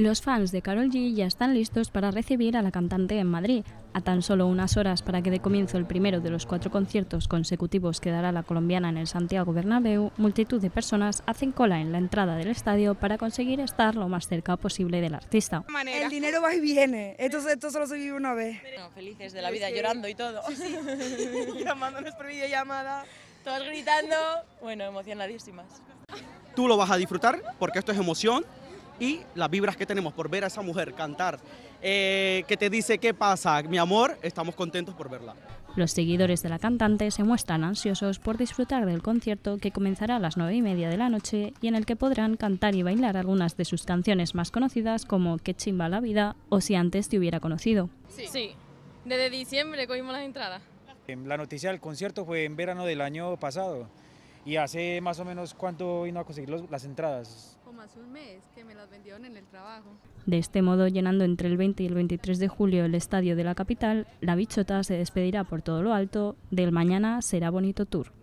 los fans de Carol G ya están listos para recibir a la cantante en Madrid, a tan solo unas horas para que dé comienzo el primero de los cuatro conciertos consecutivos que dará la colombiana en el Santiago Bernabéu, multitud de personas hacen cola en la entrada del estadio para conseguir estar lo más cerca posible del artista. El dinero va y viene, esto, esto solo se vive una vez. felices de la vida, llorando y todo. Llamando por videollamada, todos gritando, bueno, emocionadísimas. Tú lo vas a disfrutar porque esto es emoción, y las vibras que tenemos por ver a esa mujer cantar, eh, que te dice qué pasa, mi amor, estamos contentos por verla. Los seguidores de la cantante se muestran ansiosos por disfrutar del concierto que comenzará a las nueve y media de la noche y en el que podrán cantar y bailar algunas de sus canciones más conocidas como Que chimba la vida o Si antes te hubiera conocido. Sí, sí. desde diciembre cogimos las entradas. La noticia del concierto fue en verano del año pasado ¿Y hace más o menos cuánto vino a conseguir las entradas? Como hace un mes, que me las vendieron en el trabajo. De este modo, llenando entre el 20 y el 23 de julio el estadio de la capital, la bichota se despedirá por todo lo alto del Mañana Será Bonito Tour.